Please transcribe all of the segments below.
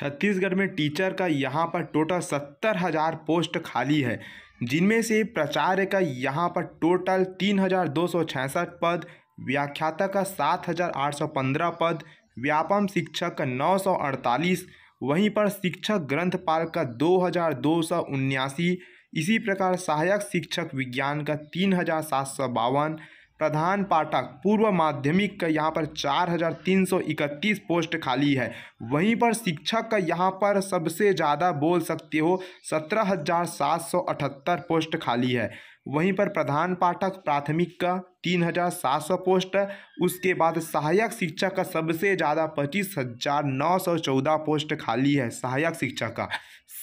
छत्तीसगढ़ में टीचर का यहाँ पर टोटल सत्तर हज़ार पोस्ट खाली है जिनमें से प्राचार्य का यहाँ पर टोटल तीन हज़ार दो सौ छियासठ पद व्याख्याता का सात हज़ार आठ सौ पंद्रह पद व्यापम शिक्षक का नौ सौ अड़तालीस वहीं पर शिक्षक ग्रंथपाल का दो हज़ार दो सौ उन्यासी इसी प्रकार सहायक शिक्षक विज्ञान का तीन हज़ार सात सौ बावन प्रधान पाठक पूर्व माध्यमिक का यहाँ पर चार हजार तीन सौ इकतीस पोस्ट खाली है वहीं पर शिक्षक का यहाँ पर सबसे ज़्यादा बोल सकते हो सत्रह हजार सात सौ अठहत्तर पोस्ट खाली है वहीं पर प्रधान पाठक प्राथमिक का तीन हजार सात सौ पोस्ट उसके बाद सहायक शिक्षक का सबसे ज़्यादा पच्चीस हजार नौ सौ चौदह पोस्ट खाली है सहायक शिक्षक का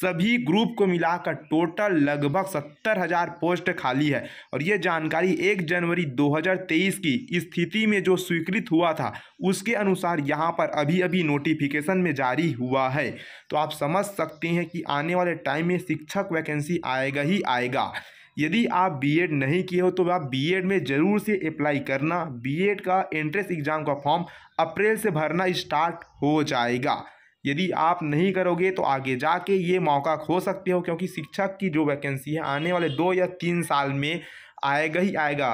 सभी ग्रुप को मिलाकर टोटल लगभग सत्तर हजार पोस्ट खाली है और ये जानकारी एक जनवरी दो हज़ार तेईस की स्थिति में जो स्वीकृत हुआ था उसके अनुसार यहाँ पर अभी अभी नोटिफिकेशन में जारी हुआ है तो आप समझ सकते हैं कि आने वाले टाइम में शिक्षक वैकेंसी आएगा ही आएगा यदि आप बीएड नहीं किए हो तो आप बीएड में ज़रूर से अप्लाई करना बीएड का एंट्रेंस एग्ज़ाम का फॉर्म अप्रैल से भरना स्टार्ट हो जाएगा यदि आप नहीं करोगे तो आगे जाके ये मौका खो सकते हो क्योंकि शिक्षक की जो वैकेंसी है आने वाले दो या तीन साल में आएगा ही आएगा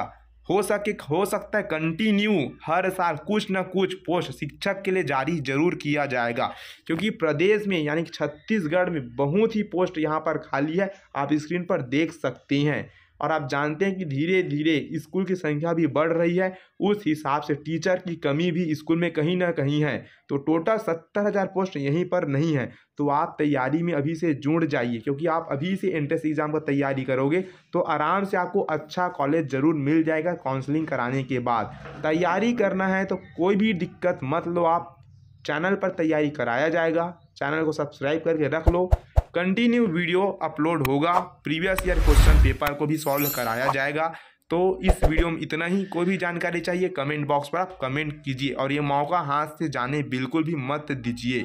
हो सके हो सकता है कंटिन्यू हर साल कुछ ना कुछ पोस्ट शिक्षक के लिए जारी जरूर किया जाएगा क्योंकि प्रदेश में यानी कि छत्तीसगढ़ में बहुत ही पोस्ट यहाँ पर खाली है आप स्क्रीन पर देख सकते हैं और आप जानते हैं कि धीरे धीरे स्कूल की संख्या भी बढ़ रही है उस हिसाब से टीचर की कमी भी स्कूल में कहीं ना कहीं है तो टोटल सत्तर हज़ार पोस्ट यहीं पर नहीं है तो आप तैयारी में अभी से जुड़ जाइए क्योंकि आप अभी से एंट्रेंस एग्ज़ाम का तैयारी करोगे तो आराम से आपको अच्छा कॉलेज ज़रूर मिल जाएगा काउंसलिंग कराने के बाद तैयारी करना है तो कोई भी दिक्कत मत लो आप चैनल पर तैयारी कराया जाएगा चैनल को सब्सक्राइब करके रख लो कंटिन्यू वीडियो अपलोड होगा प्रीवियस ईयर क्वेश्चन पेपर को भी सॉल्व कराया जाएगा तो इस वीडियो में इतना ही कोई भी जानकारी चाहिए कमेंट बॉक्स पर आप कमेंट कीजिए और ये मौका हाथ से जाने बिल्कुल भी मत दीजिए